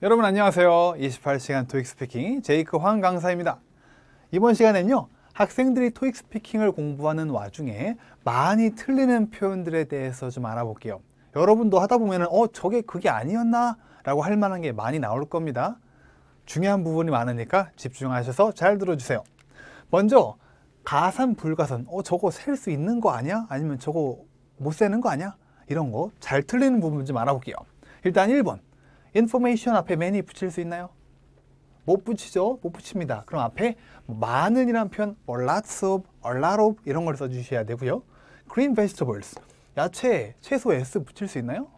여러분 안녕하세요. 28시간 토익 스피킹 제이크 황 강사입니다. 이번 시간에는요. 학생들이 토익 스피킹을 공부하는 와중에 많이 틀리는 표현들에 대해서 좀 알아볼게요. 여러분도 하다 보면 은어 저게 그게 아니었나? 라고 할 만한 게 많이 나올 겁니다. 중요한 부분이 많으니까 집중하셔서 잘 들어주세요. 먼저 가산 불가산 어 저거 셀 수 있는 거 아니야? 아니면 저거 못 세는 거 아니야? 이런 거 잘 틀리는 부분 좀 알아볼게요. 일단 1번 information 앞에 many 붙일 수 있나요? 못 붙이죠? 못 붙입니다. 그럼 앞에 많은이란 표현 or 뭐, lots of, a lot of 이런 걸 써주셔야 되고요. green vegetables, 야채, 채소 s 붙일 수 있나요?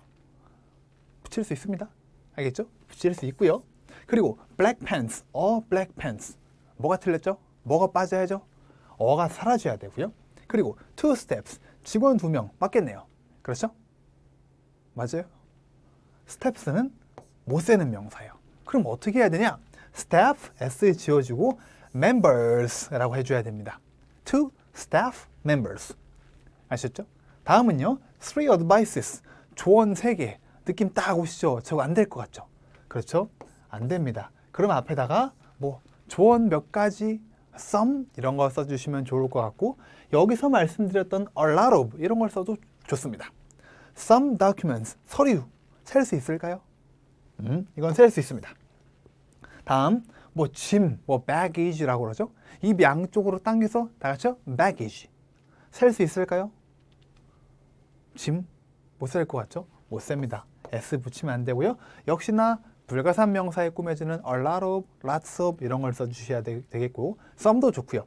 붙일 수 있습니다. 알겠죠? 붙일 수 있고요. 그리고 black pants, a l black pants. 뭐가 틀렸죠? 뭐가 빠져야죠? 어가 사라져야 되고요. 그리고 two steps, 직원 두명 맞겠네요. 그렇죠? 맞아요? 스텝스는 못 세는 명사예요. 그럼 어떻게 해야 되냐? staff s 지워지고 members라고 해줘야 됩니다. to staff members 아셨죠? 다음은요. three advices 조언 3개 느낌 딱 오시죠? 저거 안 될 것 같죠? 그렇죠? 안 됩니다. 그럼 앞에다가 뭐 조언 몇 가지 some 이런 걸 써주시면 좋을 것 같고 여기서 말씀드렸던 a lot of 이런 걸 써도 좋습니다. some documents 서류 셀 수 있을까요? 음, 이건 셀 수 있습니다. 다음 뭐 짐, 뭐 baggage라고 그러죠. 입 양쪽으로 당겨서 다 같이요. baggage. 셀 수 있을까요? 짐? 못 셀 것 같죠? 못 셉니다. s 붙이면 안 되고요. 역시나 불가산 명사에 꾸며지는 a lot of, lots of 이런 걸 써주셔야 되, 겠고 some도 좋고요.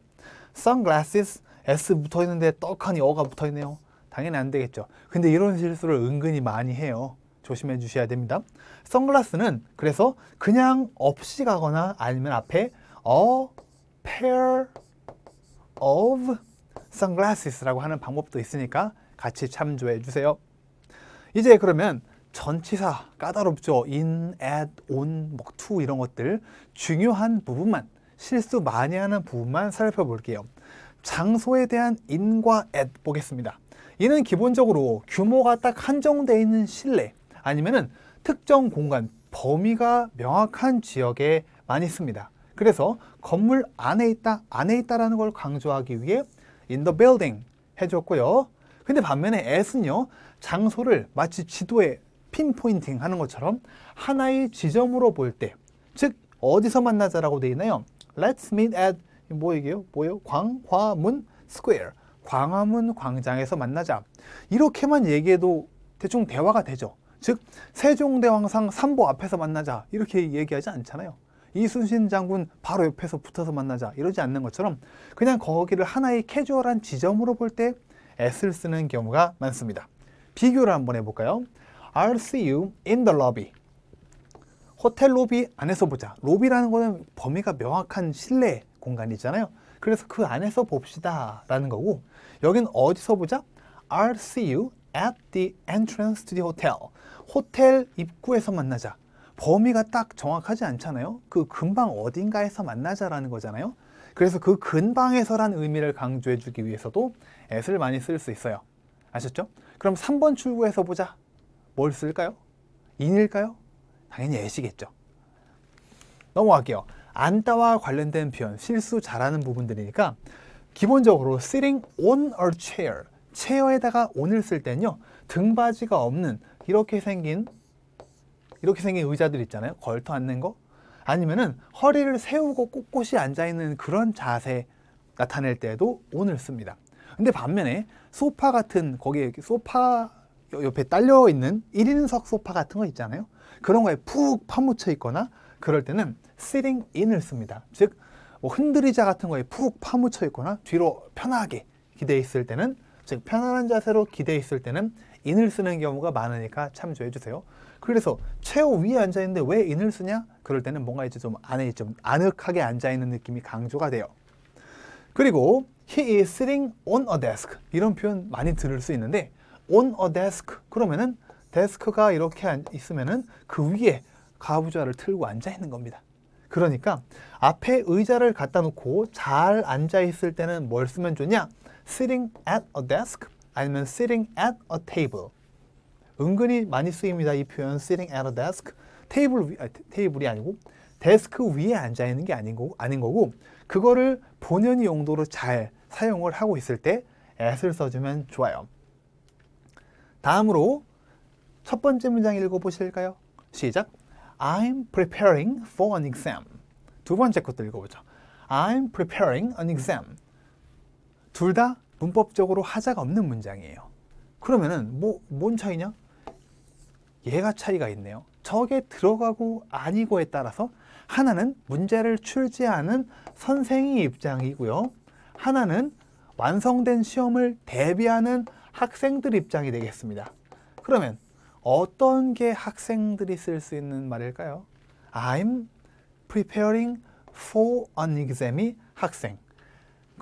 sunglasses, s 붙어있는데 떡하니 어가 붙어있네요. 당연히 안 되겠죠. 근데 이런 실수를 은근히 많이 해요. 조심해 주셔야 됩니다. 선글라스는 그래서 그냥 없이 가거나 아니면 앞에 a pair of sunglasses라고 하는 방법도 있으니까 같이 참조해 주세요. 이제 그러면 전치사 까다롭죠. in, at, on, 뭐 to 이런 것들 중요한 부분만 실수 많이 하는 부분만 살펴볼게요. 장소에 대한 in과 at 보겠습니다. 이는 기본적으로 규모가 딱 한정되어 있는 실내 아니면은 특정 공간 범위가 명확한 지역에 많이 씁니다. 그래서 건물 안에 있다, 안에 있다라는 걸 강조하기 위해 in the building 해줬고요. 근데 반면에 S는요, 장소를 마치 지도에 핀포인팅 하는 것처럼 하나의 지점으로 볼 때, 즉 어디서 만나자라고 돼 있나요? Let's meet at 뭐 이게요? 뭐요? 광화문 스퀘어, 광화문 광장에서 만나자. 이렇게만 얘기해도 대충 대화가 되죠. 즉 세종대왕상 삼보 앞에서 만나자 이렇게 얘기하지 않잖아요. 이순신 장군 바로 옆에서 붙어서 만나자 이러지 않는 것처럼 그냥 거기를 하나의 캐주얼한 지점으로 볼 때 S를 쓰는 경우가 많습니다. 비교를 한번 해볼까요? I'll see you in the lobby. 호텔 로비 안에서 보자. 로비라는 거는 범위가 명확한 실내 공간이잖아요. 그래서 그 안에서 봅시다 라는 거고 여긴 어디서 보자? I'll see you at the entrance to the hotel. 호텔 입구에서 만나자. 범위가 딱 정확하지 않잖아요. 그 근방 어딘가에서 만나자라는 거잖아요. 그래서 그 근방에서란 의미를 강조해주기 위해서도 s 을 많이 쓸 수 있어요. 아셨죠? 그럼 3번 출구에서 보자. 뭘 쓸까요? 인일까요? 당연히 애시겠죠. 넘어갈게요. 안다와 관련된 표현, 실수 잘하는 부분들이니까 기본적으로 sitting on a chair, 체어에다가 on을 쓸 때는요. 등받이가 없는 이렇게 생긴 이렇게 생긴 의자들 있잖아요. 걸터 앉는 거. 아니면은 허리를 세우고 꼿꼿이 앉아 있는 그런 자세 나타낼 때도 오늘 씁니다. 근데 반면에 소파 같은 거기에 소파 옆에 딸려 있는 1인석 소파 같은 거 있잖아요. 그런 거에 푹 파묻혀 있거나 그럴 때는 sitting in을 씁니다. 즉, 뭐 흔들의자 같은 거에 푹 파묻혀 있거나 뒤로 편하게 기대 있을 때는 즉 편안한 자세로 기대 있을 때는 인을 쓰는 경우가 많으니까 참조해 주세요. 그래서 최후 위에 앉아 있는데 왜 인을 쓰냐? 그럴 때는 뭔가 이제 좀 안에 좀 아늑하게 앉아 있는 느낌이 강조가 돼요. 그리고 he is sitting on a desk 이런 표현 많이 들을 수 있는데 on a desk 그러면은 데스크가 이렇게 있으면은 그 위에 가부좌를 틀고 앉아 있는 겁니다. 그러니까 앞에 의자를 갖다 놓고 잘 앉아 있을 때는 뭘 쓰면 좋냐? sitting at a desk 아니면 sitting at a table. 은근히 많이 쓰입니다. 이 표현 sitting at a desk. 테이블 위, 아, 테이블이 아니고 데스크 위에 앉아 있는 게 아닌, 거, 아닌 거고 그거를 본연의 용도로 잘 사용을 하고 있을 때 at을 써주면 좋아요. 다음으로 첫 번째 문장 읽어보실까요? 시작. I'm preparing for an exam. 두 번째 것도 읽어보죠. I'm preparing an exam. 둘다 문법적으로 하자가 없는 문장이에요. 그러면은 뭐, 뭔 차이냐? 얘가 차이가 있네요. 저게 들어가고 아니고에 따라서 하나는 문제를 출제하는 선생의 입장이고요. 하나는 완성된 시험을 대비하는 학생들 입장이 되겠습니다. 그러면 어떤 게 학생들이 쓸 수 있는 말일까요? I'm preparing for an exam이 학생.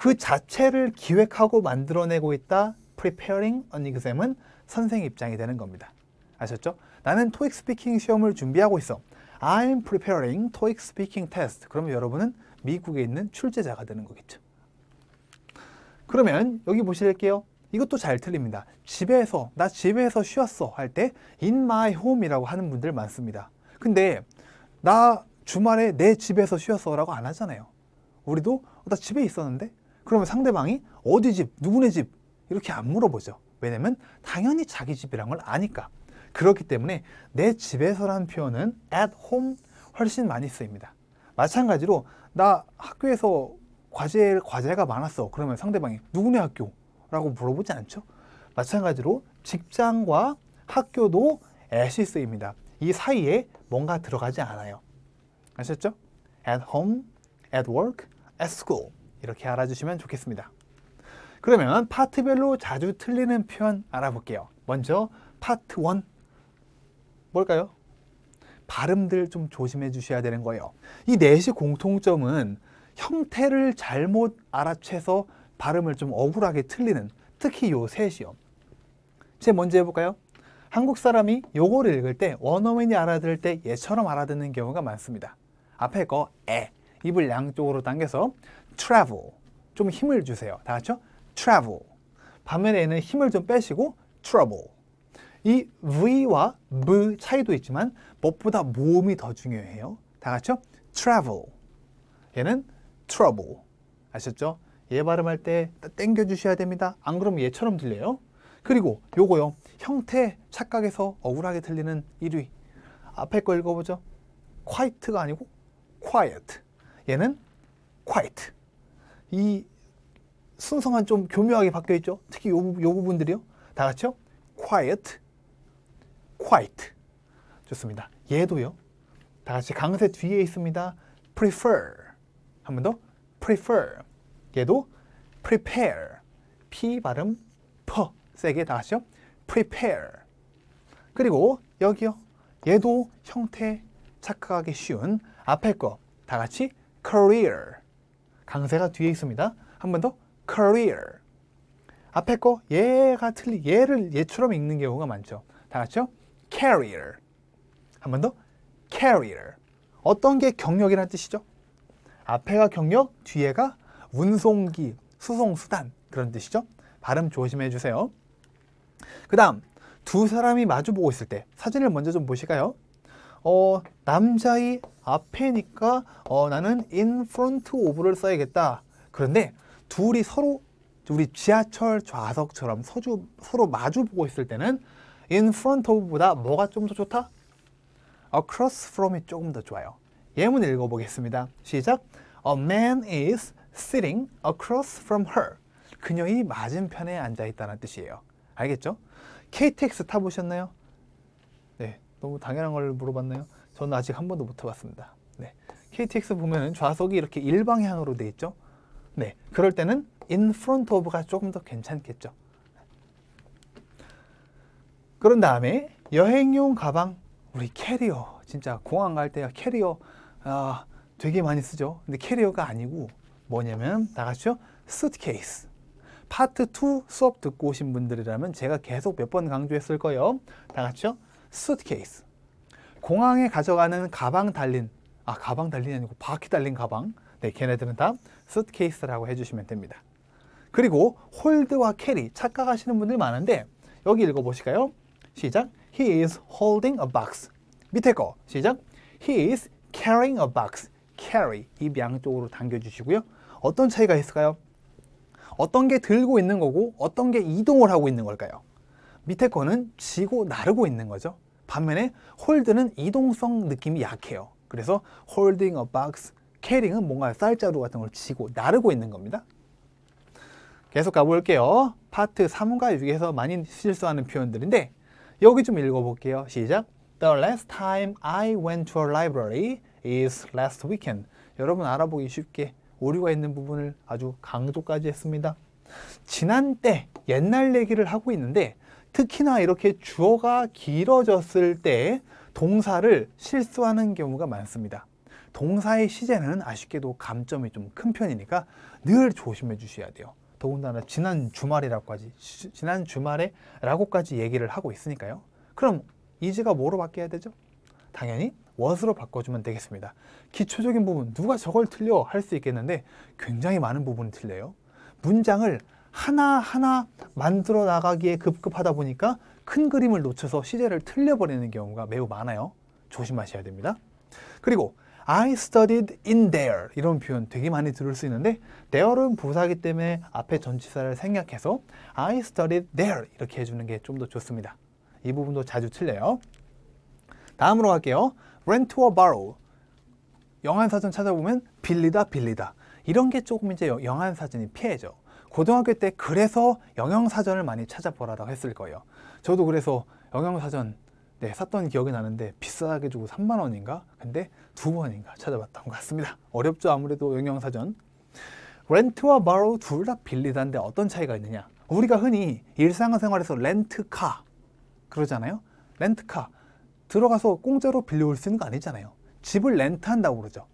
그 자체를 기획하고 만들어내고 있다 preparing an exam은 그 선생 입장이 되는 겁니다. 아셨죠? 나는 토익 스피킹 시험을 준비하고 있어. I'm preparing TOEIC speaking test. 그러면 여러분은 미국에 있는 출제자가 되는 거겠죠. 그러면 여기 보실게요. 이것도 잘 틀립니다. 집에서, 나 집에서 쉬었어 할 때 in my home이라고 하는 분들 많습니다. 근데 나 주말에 내 집에서 쉬었어 라고 안 하잖아요. 우리도 어, 나 집에 있었는데 그러면 상대방이 어디 집, 누구네 집 이렇게 안 물어보죠. 왜냐면 당연히 자기 집이란 걸 아니까. 그렇기 때문에 내집에서란 표현은 at home 훨씬 많이 쓰입니다. 마찬가지로 나 학교에서 과제 과제가 많았어. 그러면 상대방이 누구네 학교라고 물어보지 않죠. 마찬가지로 직장과 학교도 at이 쓰입니다. 이 사이에 뭔가 들어가지 않아요. 아셨죠? at home, at work, at school. 이렇게 알아주시면 좋겠습니다. 그러면 파트별로 자주 틀리는 표현 알아볼게요. 먼저 파트 1 뭘까요? 발음들 좀 조심해 주셔야 되는 거예요. 이 넷이 공통점은 형태를 잘못 알아채서 발음을 좀 억울하게 틀리는 특히 요 셋이요. 제 먼저 해볼까요? 한국 사람이 요거를 읽을 때 원어민이 알아들을 때 얘처럼 알아듣는 경우가 많습니다. 앞에 거 에, 입을 양쪽으로 당겨서 travel 좀 힘을 주세요. 다 같이요? travel 반면에는 힘을 좀 빼시고 trouble 이 v와 v 차이도 있지만 무엇보다 모음이 더 중요해요. 다 같이요? travel 얘는 trouble 아셨죠? 얘 발음할 때 땡겨 주셔야 됩니다. 안 그러면 얘처럼 들려요. 그리고 요거요. 형태 착각에서 억울하게 들리는 1위. 앞에 거 읽어보죠. q u i e 가 아니고 quiet. 얘는 q u i e 이 순서만 좀 교묘하게 바뀌어 있죠. 특히 요, 요 부분들이요. 다 같이요. quiet, quite. 좋습니다. 얘도요. 다 같이 강세 뒤에 있습니다. prefer. 한 번 더. prefer. 얘도 prepare. p 발음 p 세게 다 같이요. prepare. 그리고 여기요. 얘도 형태 착각하기 쉬운 앞에 거다 같이 career. 강세가 뒤에 있습니다. 한 번더 career. 앞에 거 얘가 틀리 얘를 얘처럼 읽는 경우가 많죠. 다 같이요. career. 한 번더 career. 어떤 게경력이라 뜻이죠? 앞에가 경력, 뒤에가 운송기, 수송수단 그런 뜻이죠. 발음 조심해 주세요. 그 다음 두 사람이 마주보고 있을 때 사진을 먼저 좀 보실까요? 어, 남자의 앞에니까 어, 나는 in front of를 써야겠다. 그런데 둘이 서로 우리 지하철 좌석처럼 서주, 서로 마주보고 있을 때는 in front of보다 뭐가 좀 더 좋다? across from이 조금 더 좋아요. 예문 읽어보겠습니다. 시작! A man is sitting across from her. 그녀의 맞은편에 앉아있다는 뜻이에요. 알겠죠? KTX 타보셨나요? 너무 당연한 걸물어봤네요 저는 아직 한 번도 못 해봤습니다. 네. KTX 보면 좌석이 이렇게 일방향으로 돼 있죠. 네, 그럴 때는 in front of가 조금 더 괜찮겠죠. 그런 다음에 여행용 가방, 우리 캐리어, 진짜 공항 갈때 캐리어 아, 되게 많이 쓰죠. 근데 캐리어가 아니고 뭐냐면 나가시죠. 스트케이스. 파트 2 수업 듣고 오신 분들이라면 제가 계속 몇 번 강조했을 거예요. 다 같이요. 수트케이스. 공항에 가져가는 가방 달린, 아 가방 달린이 아니고 바퀴 달린 가방. 네, 걔네들은 다 수트케이스라고 해주시면 됩니다. 그리고 홀드와 캐리 착각하시는 분들 많은데 여기 읽어보실까요? 시작. He is holding a box. 밑에 거 시작. He is carrying a box. carry 입 양쪽으로 당겨주시고요. 어떤 차이가 있을까요? 어떤 게 들고 있는 거고 어떤 게 이동을 하고 있는 걸까요? 밑에 거는 지고 나르고 있는 거죠. 반면에 홀드는 이동성 느낌이 약해요. 그래서 holding a box, c a r r y i n g 은 뭔가 쌀자루 같은 걸 지고 나르고 있는 겁니다. 계속 가볼게요. 파트 3과 6에서 많이 실수하는 표현들인데 여기 좀 읽어볼게요. 시작! The last time I went to a library is last weekend. 여러분 알아보기 쉽게 오류가 있는 부분을 아주 강조까지 했습니다. 지난 때 옛날 얘기를 하고 있는데 특히나 이렇게 주어가 길어졌을 때 동사를 실수하는 경우가 많습니다. 동사의 시제는 아쉽게도 감점이 좀 큰 편이니까 늘 조심해 주셔야 돼요. 더군다나 지난 주말이라고까지 지난 주말에 라고까지 얘기를 하고 있으니까요. 그럼 이즈가 뭐로 바뀌어야 되죠? 당연히 was로 바꿔주면 되겠습니다. 기초적인 부분 누가 저걸 틀려 할 수 있겠는데 굉장히 많은 부분이 틀려요. 문장을 하나하나 만들어 나가기에 급급하다 보니까 큰 그림을 놓쳐서 시제를 틀려버리는 경우가 매우 많아요. 조심하셔야 됩니다. 그리고 I studied in there 이런 표현 되게 많이 들을 수 있는데 there은 부사기 때문에 앞에 전치사를 생략해서 I studied there 이렇게 해주는 게 좀 더 좋습니다. 이 부분도 자주 틀려요. 다음으로 갈게요. rent or borrow 영한사전 찾아보면 빌리다 빌리다 이런 게 조금 이제 영한사전이 피해죠. 고등학교 때 그래서 영양사전을 많이 찾아보라고 했을 거예요. 저도 그래서 영양사전 네, 샀던 기억이 나는데 비싸게 주고 3만 원인가? 근데 두 번인가 찾아봤던 것 같습니다. 어렵죠 아무래도 영양사전. 렌트와 바로 둘 다 빌리다인데 어떤 차이가 있느냐? 우리가 흔히 일상생활에서 렌트카 그러잖아요. 렌트카 들어가서 공짜로 빌려올 수 있는 거 아니잖아요. 집을 렌트한다고 그러죠.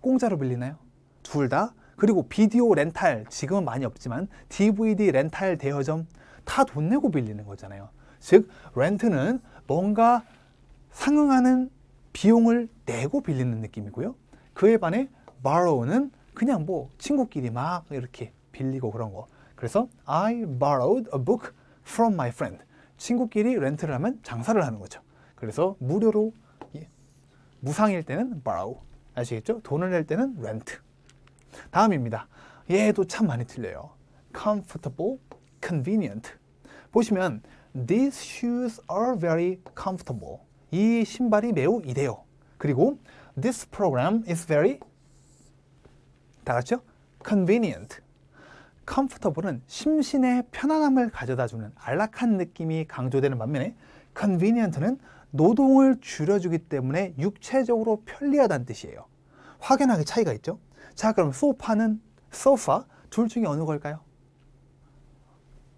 공짜로 빌리나요? 둘다 그리고 비디오 렌탈 지금은 많이 없지만 DVD 렌탈 대여점 다 돈 내고 빌리는 거잖아요. 즉 렌트는 뭔가 상응하는 비용을 내고 빌리는 느낌이고요. 그에 반해 borrow는 그냥 뭐 친구끼리 막 이렇게 빌리고 그런 거. 그래서 I borrowed a book from my friend. 친구끼리 렌트를 하면 장사를 하는 거죠. 그래서 무료로 예, 무상일 때는 borrow. 아시겠죠? 돈을 낼 때는 렌트. 다음입니다. 얘도 참 많이 틀려요. comfortable, convenient. 보시면 these shoes are very comfortable. 이 신발이 매우 이대요. 그리고 this program is very 다 같이요? convenient. comfortable은 심신의 편안함을 가져다주는 안락한 느낌이 강조되는 반면에 convenient는 노동을 줄여주기 때문에 육체적으로 편리하다는 뜻이에요. 확연하게 차이가 있죠. 자, 그럼 소파는 소파 둘 중에 어느 걸까요?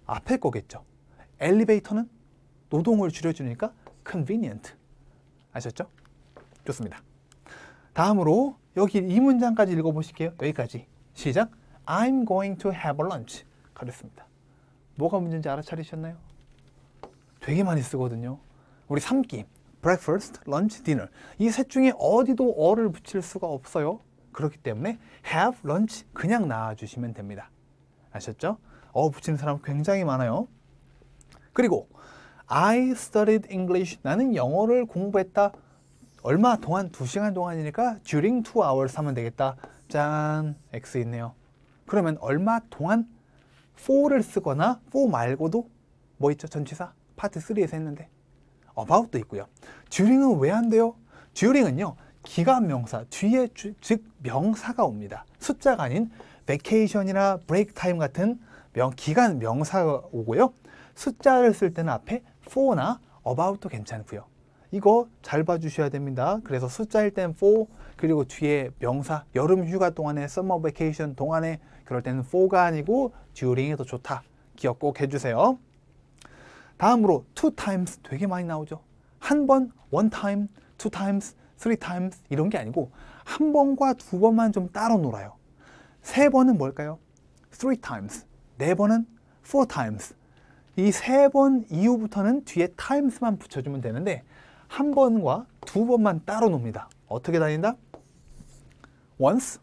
앞에 거겠죠. 엘리베이터는 노동을 줄여주니까 convenient. 아셨죠? 좋습니다. 다음으로 여기 이 문장까지 읽어보실게요. 여기까지. 시작. I'm going to have a lunch. 가렸습니다. 뭐가 문제인지 알아차리셨나요? 되게 많이 쓰거든요. 우리 삼끼, breakfast, lunch, dinner 이 셋 중에 어디도 어를 붙일 수가 없어요. 그렇기 때문에 have lunch 그냥 나와주시면 됩니다. 아셨죠? 어 붙이는 사람 굉장히 많아요. 그리고 I studied English. 나는 영어를 공부했다. 얼마 동안? 두시간 동안이니까 during two hours 하면 되겠다. 짠! X 있네요. 그러면 얼마 동안 for를 쓰거나 for 말고도 뭐 있죠? 전치사? 파트 3에서 했는데. about도 있고요. during은 왜 안 돼요? during은요. 기간 명사 뒤에 주, 즉 명사가 옵니다. 숫자가 아닌 v a a c t i o n 이나 break time 같은 명, 기간 명사가 오고요. 숫자를 쓸 때는 앞에 for나 about도 괜찮고요. 이거 잘 봐주셔야 됩니다. 그래서 숫자일 땐 for, 그리고 뒤에 명사, 여름 휴가 동안에, summer vacation 동안에 그럴 때는 for가 아니고 during이 더 좋다. 기억 꼭 해주세요. 다음으로 two times 되게 많이 나오죠. 한 번, one time, two times, three times 이런 게 아니고 한 번과 두 번만 좀 따로 놀아요. 세 번은 뭘까요? three times. 네 번은 four times. 이 세 번 이후부터는 뒤에 times만 붙여주면 되는데 한 번과 두 번만 따로 놉니다. 어떻게 다닌다? once,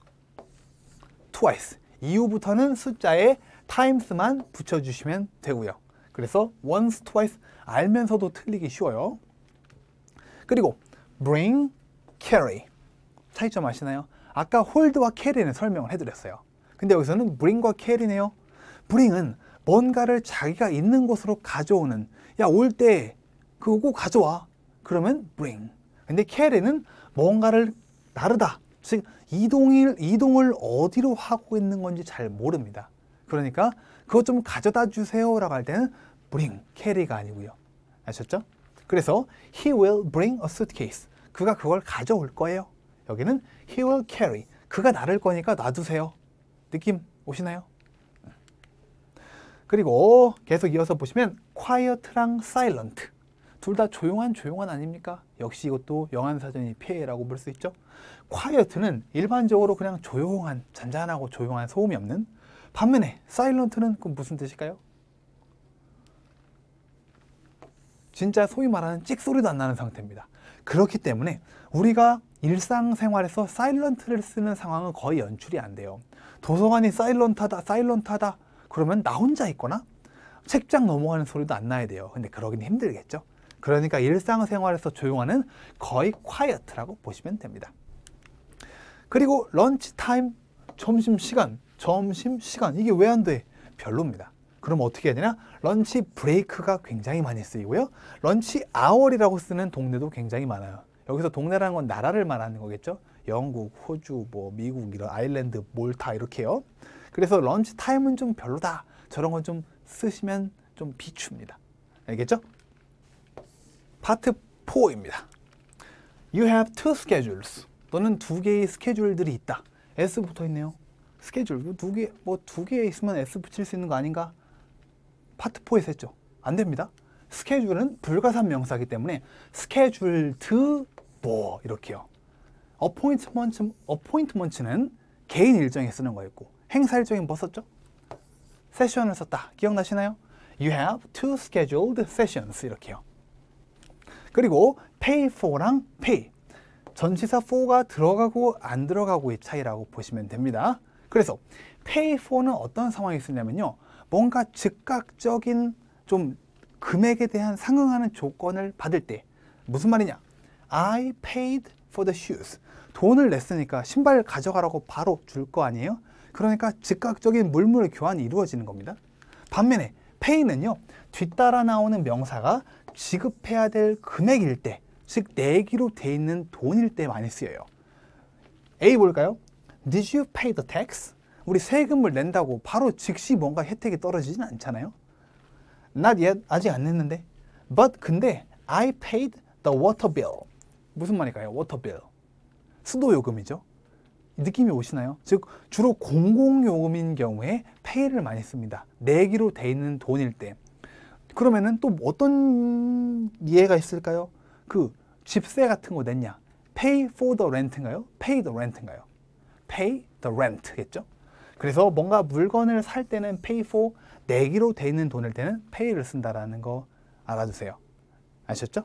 twice. 이후부터는 숫자에 times만 붙여주시면 되고요. 그래서 once, twice 알면서도 틀리기 쉬워요. 그리고 bring carry. 차이점 아시나요? 아까 홀드와 캐리는 설명을 해드렸어요. 근데 여기서는 bring과 carry네요. bring은 뭔가를 자기가 있는 곳으로 가져오는 야 올 때 그거 가져와 그러면 bring 근데 carry는 뭔가를 나르다 즉 이동을, 이동을 어디로 하고 있는 건지 잘 모릅니다 그러니까 그것 좀 가져다 주세요 라고 할 때는 bring, carry가 아니고요 아셨죠? 그래서 he will bring a suitcase 그가 그걸 가져올 거예요. 여기는 he will carry. 그가 나를 거니까 놔두세요. 느낌 오시나요? 그리고 계속 이어서 보시면 quiet랑 silent. 둘 다 조용한 조용한 아닙니까? 역시 이것도 영안사전이 폐해라고 볼 수 있죠. quiet는 일반적으로 그냥 조용한, 잔잔하고 조용한 소음이 없는 반면에 silent는 그 무슨 뜻일까요? 진짜 소위 말하는 찍소리도 안 나는 상태입니다. 그렇기 때문에 우리가 일상생활에서 사일런트를 쓰는 상황은 거의 연출이 안 돼요. 도서관이 사일런트하다, 사일런트하다 그러면 나 혼자 있거나 책장 넘어가는 소리도 안 나야 돼요. 근데 그러긴 힘들겠죠. 그러니까 일상생활에서 조용하는 거의 콰이어트라고 보시면 됩니다. 그리고 런치 타임, 점심시간, 점심시간 이게 왜 안 돼? 별로입니다. 그럼 어떻게 해야 되냐? 런치 브레이크가 굉장히 많이 쓰이고요. 런치 아월이라고 쓰는 동네도 굉장히 많아요. 여기서 동네라는 건 나라를 말하는 거겠죠. 영국, 호주, 뭐 미국 이런 아일랜드, 몰타 이렇게요. 그래서 런치 타임은 좀 별로다. 저런 건 좀 쓰시면 좀 비춥니다. 알겠죠? 파트 4입니다. You have two schedules. 너는 두 개의 스케줄들이 있다. S 붙어 있네요. 스케줄 두개뭐 두개 뭐 있으면 S 붙일 수 있는 거 아닌가? 파트 4에서 했죠. 안 됩니다. 스케줄은 불가산 명사이기 때문에 스케줄드 뭐 이렇게요. 어포인트먼트, 어포인트먼트는 개인 일정에 쓰는 거였고 행사 일정에 뭐 썼죠? 세션을 썼다. 기억나시나요? You have two scheduled sessions 이렇게요. 그리고 pay for랑 pay 전치사 for가 들어가고 안 들어가고의 차이라고 보시면 됩니다. 그래서 pay for는 어떤 상황에 쓰냐면요. 뭔가 즉각적인 좀 금액에 대한 상응하는 조건을 받을 때 무슨 말이냐? I paid for the shoes. 돈을 냈으니까 신발 가져가라고 바로 줄 거 아니에요? 그러니까 즉각적인 물물 의 교환이 이루어지는 겁니다. 반면에 pay는요. 뒤따라 나오는 명사가 지급해야 될 금액일 때, 즉 내기로 돼 있는 돈일 때 많이 쓰여요. A 볼까요? Did you pay the tax? 우리 세금을 낸다고 바로 즉시 뭔가 혜택이 떨어지진 않잖아요. Not yet. 아직 안 냈는데. But 근데 I paid the water bill. 무슨 말일까요? water bill. 수도 요금이죠. 느낌이 오시나요? 즉 주로 공공요금인 경우에 p a 를 많이 씁니다. 내기로 돼 있는 돈일 때. 그러면은 또 어떤 예가 있을까요? 그 집세 같은 거 냈냐? pay for the rent인가요? pay the rent인가요? pay the rent겠죠? 그래서 뭔가 물건을 살 때는 pay for 내기로 돼 있는 돈일 때는 pay를 쓴다라는 거 알아두세요. 아셨죠?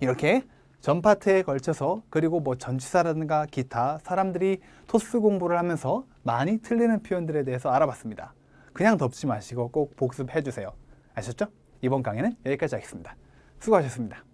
이렇게 전 파트에 걸쳐서 그리고 뭐 전치사라든가 기타 사람들이 토스 공부를 하면서 많이 틀리는 표현들에 대해서 알아봤습니다. 그냥 덮지 마시고 꼭 복습해 주세요. 아셨죠? 이번 강의는 여기까지 하겠습니다. 수고하셨습니다.